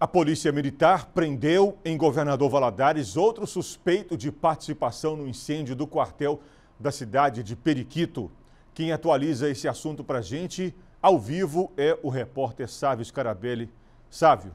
A Polícia Militar prendeu em Governador Valadares outro suspeito de participação no incêndio do quartel da cidade de Periquito. Quem atualiza esse assunto para a gente ao vivo é o repórter Sávio Scarabelli. Sávio.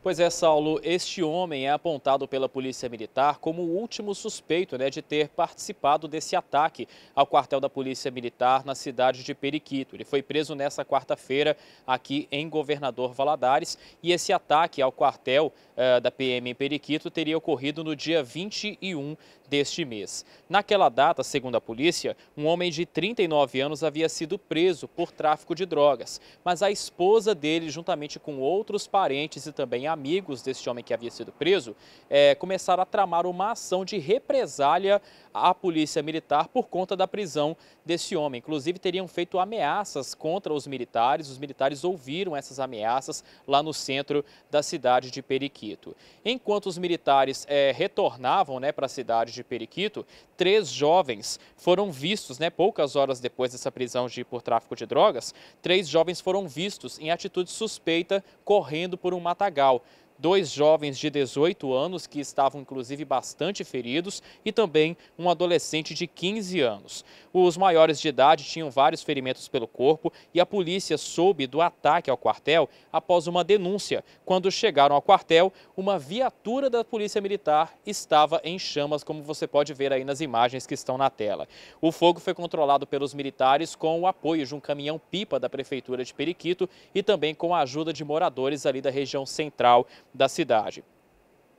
Pois é, Saulo, este homem é apontado pela Polícia Militar como o último suspeito né, de ter participado desse ataque ao quartel da Polícia Militar na cidade de Periquito. Ele foi preso nesta quarta-feira aqui em Governador Valadares e esse ataque ao quartel eh, da PM em Periquito teria ocorrido no dia 21 deste mês. Naquela data, segundo a polícia, um homem de 39 anos havia sido preso por tráfico de drogas, mas a esposa dele, juntamente com outros parentes e também amigos deste homem que havia sido preso, é, começaram a tramar uma ação de represália à polícia militar por conta da prisão desse homem. Inclusive, teriam feito ameaças contra os militares. Os militares ouviram essas ameaças lá no centro da cidade de Periquito. Enquanto os militares é, retornavam né, para a cidade de Periquito, três jovens foram vistos, né, poucas horas depois dessa prisão de, por tráfico de drogas, três jovens foram vistos em atitude suspeita correndo por um matagal dois jovens de 18 anos que estavam inclusive bastante feridos e também um adolescente de 15 anos. Os maiores de idade tinham vários ferimentos pelo corpo e a polícia soube do ataque ao quartel após uma denúncia. Quando chegaram ao quartel, uma viatura da Polícia Militar estava em chamas, como você pode ver aí nas imagens que estão na tela. O fogo foi controlado pelos militares com o apoio de um caminhão-pipa da Prefeitura de Periquito e também com a ajuda de moradores ali da região central da cidade.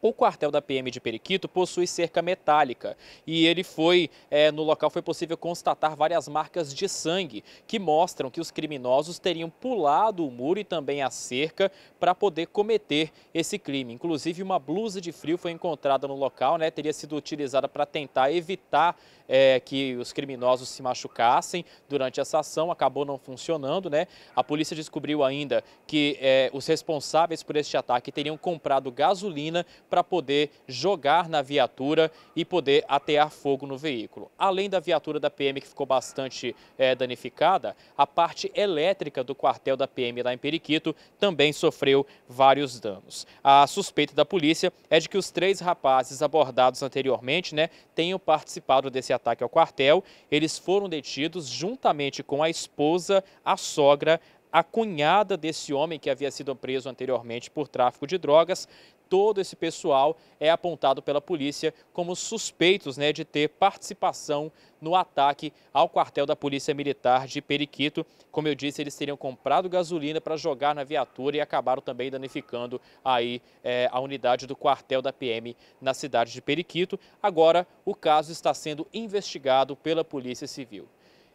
O quartel da PM de Periquito possui cerca metálica e ele foi é, no local foi possível constatar várias marcas de sangue que mostram que os criminosos teriam pulado o muro e também a cerca para poder cometer esse crime. Inclusive uma blusa de frio foi encontrada no local, né? Teria sido utilizada para tentar evitar é, que os criminosos se machucassem durante essa ação, acabou não funcionando, né? A polícia descobriu ainda que é, os responsáveis por este ataque teriam comprado gasolina para poder jogar na viatura e poder atear fogo no veículo. Além da viatura da PM que ficou bastante é, danificada, a parte elétrica do quartel da PM lá em Periquito também sofreu vários danos. A suspeita da polícia é de que os três rapazes abordados anteriormente né, tenham participado desse ataque ao quartel, eles foram detidos juntamente com a esposa, a sogra, a cunhada desse homem que havia sido preso anteriormente por tráfico de drogas, todo esse pessoal é apontado pela polícia como suspeitos né, de ter participação no ataque ao quartel da Polícia Militar de Periquito. Como eu disse, eles teriam comprado gasolina para jogar na viatura e acabaram também danificando aí é, a unidade do quartel da PM na cidade de Periquito. Agora, o caso está sendo investigado pela Polícia Civil.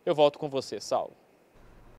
Eu volto com você, Saulo.